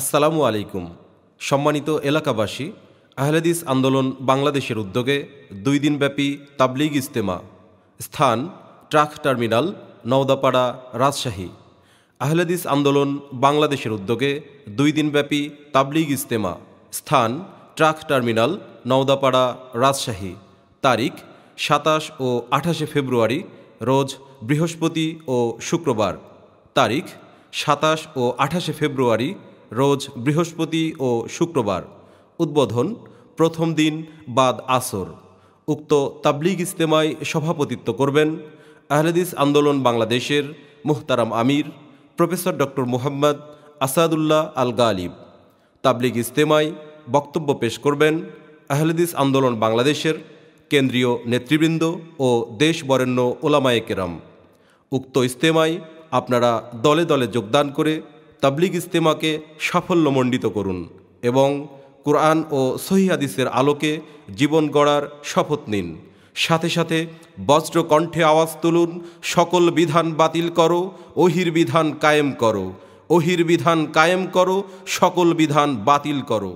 আসসালামু আলাইকুম সম্মানিত এলাকাবাসী আহলেদিস আন্দোলন বাংলাদেশের উদ্যোগে দুই দিনব্যাপী তাবলিগ ইজতেমা স্থান ট্রাক টার্মিনাল নওদাপাড়া রাজশাহী আহলেদিস আন্দোলন বাংলাদেশের উদ্যোগে দুই দিনব্যাপী তাবলিগ ইজতেমা স্থান ট্রাক টার্মিনাল নওদাপাড়া রাজশাহী তারিখ সাতাশ ও আঠাশে ফেব্রুয়ারি রোজ বৃহস্পতি ও শুক্রবার তারিখ সাতাশ ও আঠাশে ফেব্রুয়ারি রোজ বৃহস্পতি ও শুক্রবার উদ্বোধন প্রথম দিন বাদ আসর উক্ত তাবলিগ ইস্তেমায় সভাপতিত্ব করবেন আহলেদিস আন্দোলন বাংলাদেশের মুহতারাম আমির প্রফেসর ডক্টর মোহাম্মদ আসাদুল্লাহ আল গালিব তাবলিগ ইস্তেমায় বক্তব্য পেশ করবেন আহলেদিস আন্দোলন বাংলাদেশের কেন্দ্রীয় নেতৃবৃন্দ ও দেশ বরেণ্য ওলামায়ে কেরাম উক্ত ইস্তেমায় আপনারা দলে দলে যোগদান করে তাবলিগ ইস্তেমাকে সাফল্যমণ্ডিত করুন এবং কোরআন ও সহিহাদিসের আলোকে জীবন গড়ার শপথ নিন সাথে সাথে বজ্র কণ্ঠে আওয়াজ তুলুন সকল বিধান বাতিল করো ওহির বিধান কায়েম করো ওহির বিধান কায়েম করো সকল বিধান বাতিল করো